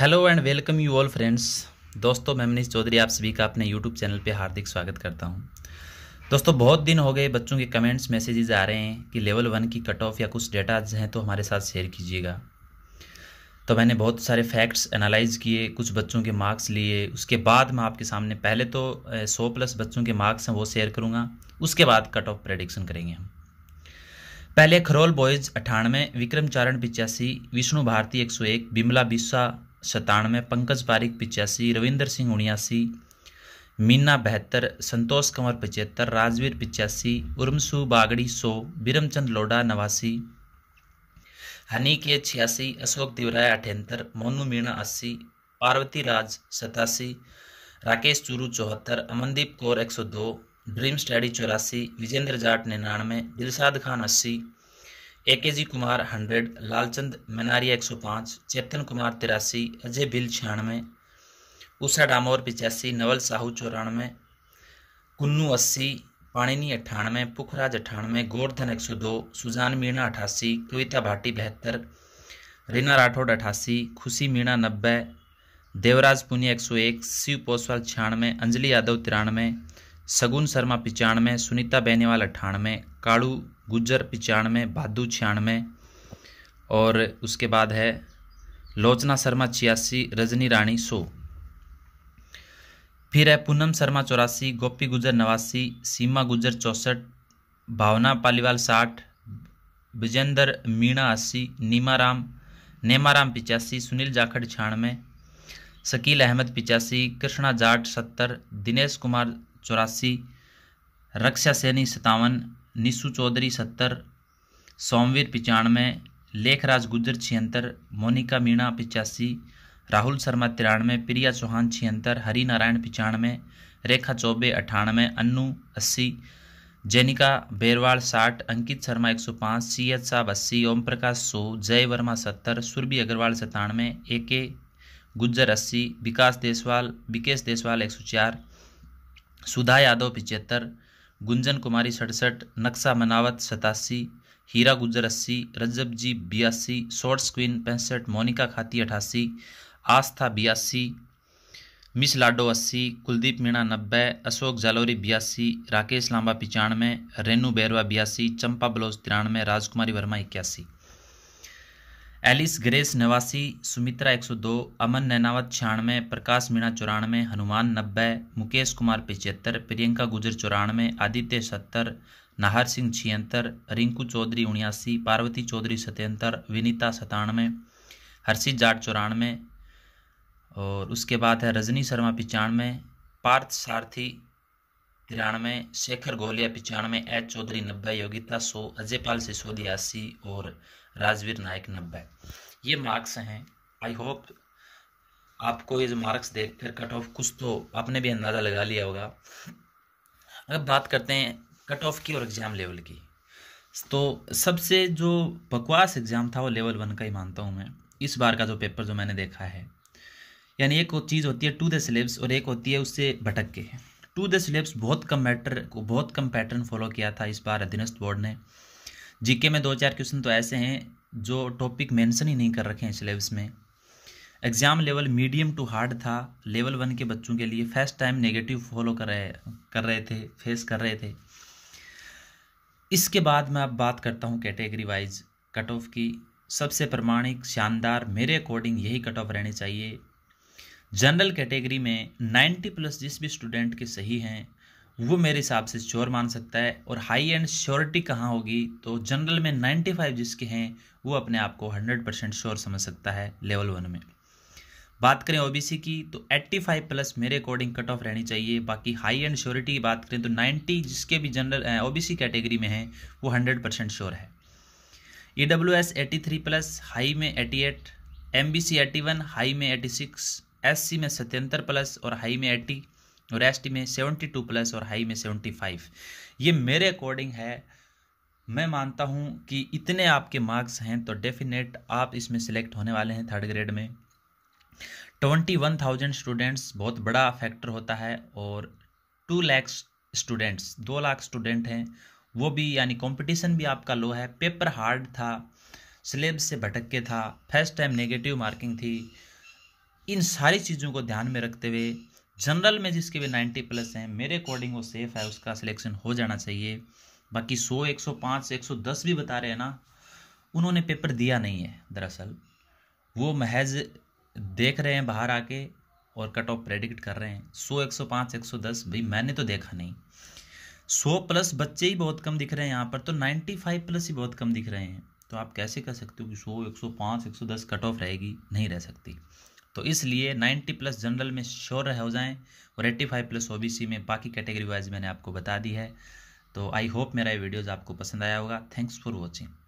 hello and welcome you all friends दोस्तों मैं मनीष चौधरी आप सभी का अपने यूट्यूब चैनल पे हार्दिक स्वागत करता हूँ दोस्तों बहुत दिन हो गए बच्चों के कमेंट्स मैसेजेस आ रहे हैं कि लेवल वन की कट ऑफ या कुछ डेटाज हैं तो हमारे साथ शेयर कीजिएगा तो मैंने बहुत सारे फैक्ट्स एनालाइज किए कुछ बच्चों के मार्क्स लिए उसके बाद मैं आपके सामने पहले तो सौ प्लस बच्चों के मार्क्स हैं वो शेयर करूँगा उसके बाद कट ऑफ प्रडिक्शन करेंगे हम पहले खरोल बॉयज़ अठानवे विक्रम चारण पिचासी विष्णु भारती एक सौ एक बिमला बिस्सा सतानवे पंकज पारिक पिचासी रविंद्र सिंह उन्यासी मीना बहत्तर संतोष कंवर पचहत्तर राजवीर पिचासी उर्मसु बागड़ी सौ बिरमचंद लोडा नवासी हनी के छियासी अशोक देवराय अठहत्तर मोनू मीणा अस्सी पार्वती राज सतासी राकेश चूरू चौहत्तर अमनदीप कौर एक सौ दो ड्रीम स्टडी चौरासी विजेंद्र जाट निन्यानवे दिलसाद खान अस्सी A K G Kumar hundred Lalchand Manaria एक सौ पाँच चेतन कुमार तिरासी अजय बिल छियानवे उषा डामोर पिचासी नवल साहू चौरानवे कुन्नू अस्सी पाणिनी अट्ठानवे पुखराज अठानवे गोवर्धन एक सौ दो सुजान मीणा अठासी कविता भाटी बहत्तर रीना राठौड़ अठासी खुशी मीणा नब्बे देवराज पुनिया एक सौ एक शिव पोसवाल छियानवे अंजलि यादव तिरानवे सगुन शर्मा पिचानवे सुनीता बेनीवाल अट्ठानवे काड़ू गुज्जर पिचानवे भादू छियानवे और उसके बाद है लोचना शर्मा छियासी रजनी रानी सौ फिर है पूनम शर्मा चौरासी गोपी गुजर नवासी सीमा गुजर चौंसठ भावना पालीवाल साठ विजेंद्र मीणा अस्सी नीमाराम नेमाराम पिचासी सुनील जाखड़ छियानवे शकील अहमद पिचासी कृष्णा जाट सत्तर दिनेश कुमार चौरासी रक्षा सैनी सतावन निशु चौधरी सत्तर सोमवीर पचानवे लेखराज गुजर छिहत्तर मोनिका मीणा पिचासी राहुल शर्मा तिरानवे प्रिया चौहान छिहत्तर नारायण पिचानवे रेखा चौबे अठानवे अन्नू अस्सी जैनिका बेरवाल साठ अंकित शर्मा एक सौ पाँच सी एच साहब अस्सी ओम प्रकाश सो जय वर्मा सत्तर सुरभि अग्रवाल सतानवे ए के गुज्जर अस्सी विकास देसवाल विकेश देसवाल एक सौ चार सुधा यादव पिचहत्तर गुंजन कुमारी सड़सठ नक्शा मनावत सतासी हीरा गुजर अस्सी रजब जी बयासी शॉर्ट्स क्वीन पैंसठ मोनिका खाती अठासी आस्था बयासी मिस लाडो अस्सी कुलदीप मीणा नब्बे अशोक जालोरी बयासी राकेश लांबा पिचानवे रेनू बैरवा बयासी चंपा बलोच तिरानवे राजकुमारी वर्मा इक्यासी एलिस ग्रेस नवासी सुमित्रा 102 अमन नैनावत छियानवे प्रकाश मीणा चौरानवे हनुमान नब्बे मुकेश कुमार पिचहत्तर प्रियंका गुजर चौरानवे आदित्य सत्तर नाहर सिंह छिहत्तर रिंकू चौधरी उन्यासी पार्वती चौधरी सतहत्तर विनीता सतानवे हर्षित जाट चौरानवे और उसके बाद है रजनी शर्मा पिचानवे पार्थ सारथी तिरानवे शेखर गोलिया पिचानवे एच चौधरी नब्बे योगिता सौ अजयपाल सिसोदिया अस्सी और राजवीर नायक नब्बे ये मार्क्स हैं आई होप आपको ये जो मार्क्स देखकर कट ऑफ कुछ तो आपने भी अंदाज़ा लगा लिया होगा अगर बात करते हैं कट ऑफ की और एग्ज़ाम लेवल की तो सबसे जो बकवास एग्ज़ाम था वो लेवल वन का ही मानता हूँ मैं इस बार का जो पेपर जो मैंने देखा है यानी एक चीज़ होती है टू द सिलेबस और एक होती है उससे भटक के टू द सिलेबस बहुत कम मैटर को बहुत कम पैटर्न फॉलो किया था इस बार अधीनस्थ बोर्ड ने जीके में दो चार क्वेश्चन तो ऐसे हैं जो टॉपिक मेंशन ही नहीं कर रखे हैं सिलेबस में exam level medium to hard था लेवल वन के बच्चों के लिए फर्स्ट टाइम नेगेटिव फॉलो कर रहे कर रहे थे फेस कर रहे थे इसके बाद मैं अब बात करता हूँ कैटेगरी वाइज कट ऑफ की सबसे प्रमाणिक शानदार मेरे अकॉर्डिंग यही कट ऑफ रहनी चाहिए जनरल कैटेगरी में 90 प्लस जिस भी स्टूडेंट के सही हैं वो मेरे हिसाब से श्योर मान सकता है और हाई एंड श्योरिटी कहाँ होगी तो जनरल में 95 जिसके हैं वो अपने आप को 100 परसेंट श्योर समझ सकता है लेवल वन में बात करें ओबीसी की तो 85 प्लस मेरे अकॉर्डिंग कट ऑफ रहनी चाहिए बाकी हाई एंड श्योरिटी की बात करें तो 90 जिसके भी जनरल ओ कैटेगरी में हैं वो 100 परसेंट श्योर है E W S eighty three plus high में eighty eight M B C eighty one high में एटी सिक्स एस में सतहत्तर प्लस और हाई में एट्टी और एस में सेवेंटी टू प्लस और हाई में सेवेंटी फाइव ये मेरे अकॉर्डिंग है मैं मानता हूँ कि इतने आपके मार्क्स हैं तो डेफिनेट आप इसमें सेलेक्ट होने वाले हैं थर्ड ग्रेड में ट्वेंटी वन थाउजेंड स्टूडेंट्स बहुत बड़ा फैक्टर होता है और टू लैक्स स्टूडेंट्स दो लाख स्टूडेंट हैं वो भी यानी कंपटीशन भी आपका लो है पेपर हार्ड था सिलेबस से भटक के था फर्स्ट टाइम नेगेटिव मार्किंग थी इन सारी चीज़ों को ध्यान में रखते हुए जनरल में जिसके भी नाइन्टी प्लस हैं मेरे अकॉर्डिंग वो सेफ है उसका सिलेक्शन हो जाना चाहिए बाकी सौ एक सौ पाँच एक सौ दस भी बता रहे हैं ना उन्होंने पेपर दिया नहीं है दरअसल वो महज देख रहे हैं बाहर आके और कट ऑफ प्रेडिक्ट कर रहे हैं सौ एक सौ पाँच एक सौ दस भाई मैंने तो देखा नहीं सौ प्लस बच्चे ही बहुत कम दिख रहे हैं यहाँ पर तो नाइन्टी फाइव प्लस ही बहुत कम दिख रहे हैं तो आप कैसे कह सकते हो कि सौ एक सौ पाँच एक सौ दस कट ऑफ रहेगी नहीं रह सकती तो इसलिए 90 प्लस जनरल में श्योर हो जाएं और 85 प्लस ओबीसी में बाकी कैटेगरी वाइज मैंने आपको बता दी है तो आई होप मेरा ये वीडियोज़ आपको पसंद आया होगा थैंक्स फॉर वॉचिंग